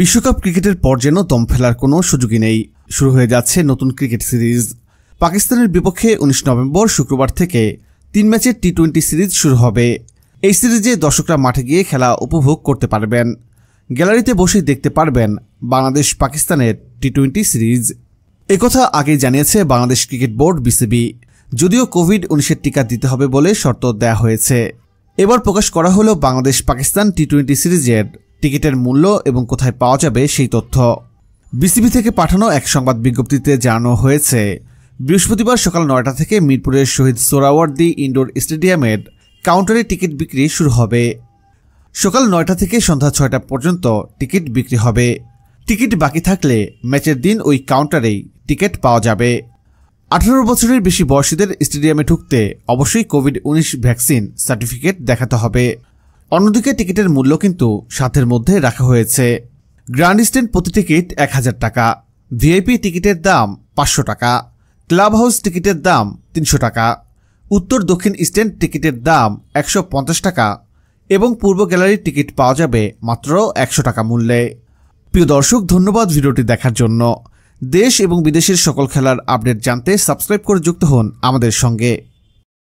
বিশ্বকাপ ক্রিকেটের পর যেন দম ফেলার কোনো সুযোগই নেই শুরু হয়ে যাচ্ছে নতুন ক্রিকেট সিরিজ পাকিস্তানের বিপক্ষে উনিশ নভেম্বর শুক্রবার থেকে তিন ম্যাচের টি টোয়েন্টি সিরিজ শুরু হবে এই সিরিজে দর্শকরা মাঠে গিয়ে খেলা উপভোগ করতে পারবেন গ্যালারিতে বসে দেখতে পারবেন বাংলাদেশ পাকিস্তানের টি টোয়েন্টি সিরিজ একথা আগেই জানিয়েছে বাংলাদেশ ক্রিকেট বোর্ড বিসিবি যদিও কোভিড উনিশের টিকা দিতে হবে বলে শর্ত দেয়া হয়েছে এবার প্রকাশ করা হল বাংলাদেশ পাকিস্তান টি টোয়েন্টি সিরিজের টিকিটের মূল্য এবং কোথায় পাওয়া যাবে সেই তথ্য বিসিবি থেকে পাঠানো এক সংবাদ বিজ্ঞপ্তিতে জানানো হয়েছে বৃহস্পতিবার সকাল নয়টা থেকে মিরপুরের শহীদ সোরাওয়ার্দি ইনডোর স্টেডিয়ামের কাউন্টারে টিকিট বিক্রি শুরু হবে সকাল নয়টা থেকে সন্ধ্যা ছয়টা পর্যন্ত টিকিট বিক্রি হবে টিকিট বাকি থাকলে ম্যাচের দিন ওই কাউন্টারেই টিকিট পাওয়া যাবে আঠারো বছরের বেশি বয়সীদের স্টেডিয়ামে ঢুকতে অবশ্যই কোভিড উনিশ ভ্যাকসিন সার্টিফিকেট দেখাতে হবে অন্যদিকে টিকিটের মূল্য কিন্তু সাথের মধ্যে রাখা হয়েছে গ্র্যান্ড স্ট্যান্ড প্রতি টিকিট এক হাজার টাকা ভিআইপি টিকিটের দাম পাঁচশো টাকা ক্লাব হাউস টিকিটের দাম তিনশো টাকা উত্তর দক্ষিণ স্ট্যান্ড টিকিটের দাম একশো পঞ্চাশ টাকা এবং পূর্ব গ্যালারির টিকিট পাওয়া যাবে মাত্র একশো টাকা মূল্যে প্রিয় দর্শক ধন্যবাদ ভিডিওটি দেখার জন্য দেশ এবং বিদেশের সকল খেলার আপডেট জানতে সাবস্ক্রাইব করে যুক্ত হন আমাদের সঙ্গে